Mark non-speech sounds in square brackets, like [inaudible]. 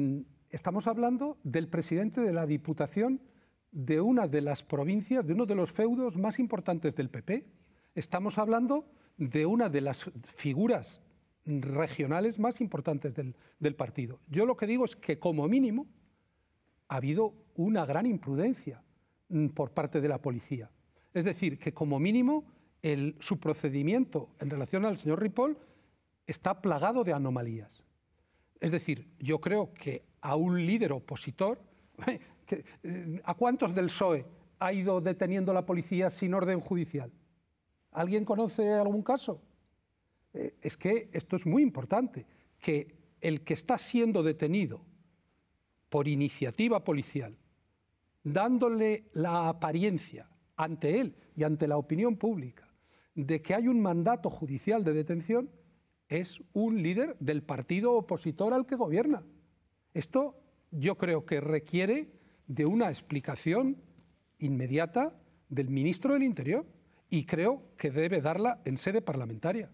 Mm, estamos hablando del presidente de la Diputación de una de las provincias, de uno de los feudos más importantes del PP. Estamos hablando de una de las figuras regionales más importantes del, partido. Yo lo que digo es que como mínimo ha habido una gran imprudencia mm, por parte de la policía. Es decir, que como mínimo su procedimiento en relación al señor Ripoll está plagado de anomalías. Es decir, yo creo que a un líder opositor, [laughs] eh, ¿a cuántos del PSOE ha ido deteniendo la policía sin orden judicial? ¿Alguien conoce algún caso? Eh, es que esto es muy importante, que el que está siendo detenido por iniciativa policial, dándole la apariencia ante él y ante la opinión pública de que hay un mandato judicial de detención, es un líder del partido opositor al que gobierna. Esto yo creo que requiere de una explicación inmediata del ministro del Interior y creo que debe darla en sede parlamentaria.